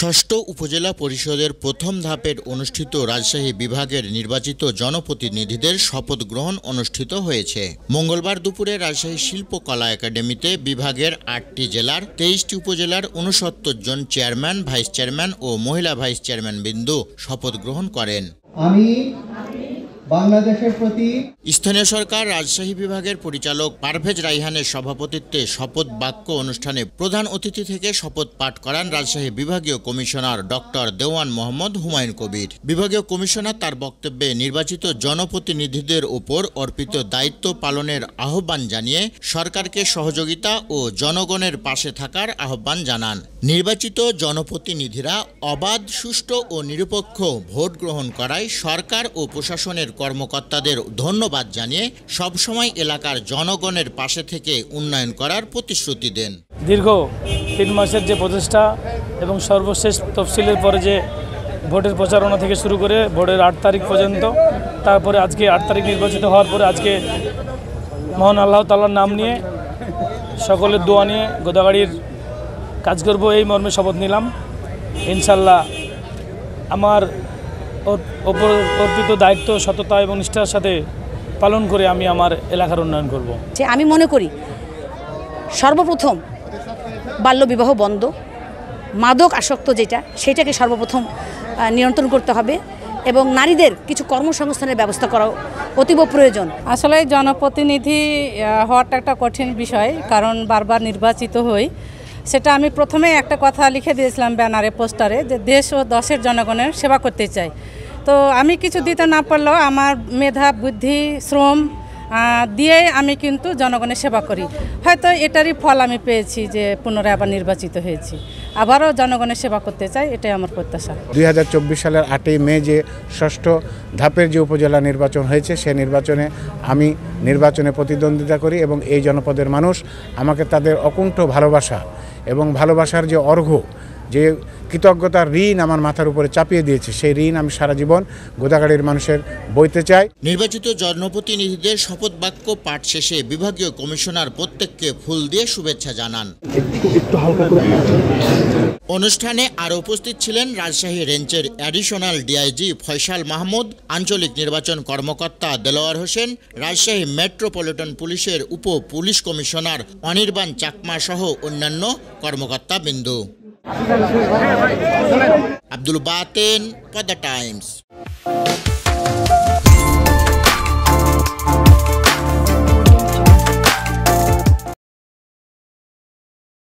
ষষ্ঠ উপজেলা পরিষদের প্রথম ধাপের অনুষ্ঠিত রাজশাহী বিভাগের নির্বাচিত জনপ্রতিনিধিদের শপথ গ্রহণ অনুষ্ঠিত হয়েছে মঙ্গলবার দুপুরে রাজশাহী শিল্পকলা একাডেমিতে বিভাগের আটটি জেলার তেইশটি উপজেলার উনসত্তর জন চেয়ারম্যান ভাইস চেয়ারম্যান ও মহিলা ভাইস চেয়ারম্যান বিন্দু শপথ গ্রহণ করেন আমি স্থানীয় সরকার রাজশাহী বিভাগের পরিচালক পারভেজ রাইহানের সভাপতিত্বে শপথ বাক্য অনুষ্ঠানে প্রধান অতিথি থেকে শপথ পাঠ করান রাজশাহী বিভাগীয় কমিশনার ডক্টর দেওয়ান মোহাম্মদ হুমায়ুন কবির বিভাগীয় কমিশনার তার বক্তব্যে নির্বাচিত জনপ্রতিনিধিদের ওপর অর্পিত দায়িত্ব পালনের আহ্বান জানিয়ে সরকারকে সহযোগিতা ও জনগণের পাশে থাকার আহ্বান জানান নির্বাচিত জনপ্রতিনিধিরা অবাধ সুষ্ঠু ও নিরপেক্ষ ভোট গ্রহণ করায় সরকার ও প্রশাসনের কর্মকর্তাদের ধন্যবাদ জানিয়ে সবসময় এলাকার জনগণের পাশে থেকে উন্নয়ন করার প্রতিশ্রুতি দেন দীর্ঘ তিন মাসের যে প্রচেষ্টা এবং সর্বশেষ তফসিলের পরে যে ভোটের প্রচারণা থেকে শুরু করে ভোটের আট তারিখ পর্যন্ত তারপরে আজকে আট তারিখ নির্বাচিত হওয়ার পরে আজকে মহান আল্লাহ তাল্লার নাম নিয়ে সকলের দোয়া নিয়ে গোদাগাড়ির কাজ করব এই মর্মে শপথ নিলাম ইনশাল্লাহ আমার অর্পিত দায়িত্ব সততা এবং নিষ্ঠার সাথে পালন করে আমি আমার এলাকার উন্নয়ন করব। যে আমি মনে করি সর্বপ্রথম বাল্যবিবাহ বন্ধ মাদক আসক্ত যেটা সেটাকে সর্বপ্রথম নিয়ন্ত্রণ করতে হবে এবং নারীদের কিছু কর্মসংস্থানের ব্যবস্থা করা অতীব প্রয়োজন আসলে জনপ্রতিনিধি হওয়াটা একটা কঠিন বিষয় কারণ বারবার নির্বাচিত হই সেটা আমি প্রথমে একটা কথা লিখে দিয়েছিলাম ব্যানারে পোস্টারে যে দেশ ও দশের জনগণের সেবা করতে চাই তো আমি কিছু দিতে না পারলেও আমার মেধা বুদ্ধি শ্রম দিয়েই আমি কিন্তু জনগণের সেবা করি হয়তো এটারই ফল আমি পেয়েছি যে পুনরায় আবার নির্বাচিত হয়েছি আবারও জনগণের সেবা করতে চাই এটাই আমার প্রত্যাশা দুই সালের আটই মে যে ষষ্ঠ ধাপের যে উপজেলা নির্বাচন হয়েছে সে নির্বাচনে আমি নির্বাচনে প্রতিদ্বন্দ্বিতা করি এবং এই জনপদের মানুষ আমাকে তাদের অকুণ্ঠ ভালোবাসা এবং ভালোবাসার যে অর্ঘ যে কৃতজ্ঞতার ঋণ আমার মাথার উপরে চাপিয়ে দিয়েছে সেই ঋণ আমি সারা জীবন গোদাগাড়ির মানুষের বইতে চাই নির্বাচিত জনপ্রতিনিধিদের শপথ বাক্য পাঠ শেষে বিভাগীয় কমিশনার প্রত্যেককে ফুল দিয়ে শুভেচ্ছা জানান একটু হালকা করে অনুষ্ঠানে আর উপস্থিত ছিলেন রাজশাহী রেঞ্জের অ্যাডিশনাল ডিআইজি ফয়সাল মাহমুদ আঞ্চলিক নির্বাচন কর্মকর্তা দেলোয়ার হোসেন রাজশাহী মেট্রোপলিটন পুলিশের উপ পুলিশ কমিশনার অনির্বাণ চাকমা সহ অন্যান্য কর্মকর্তা বিন্দু Abdul Baten for the Times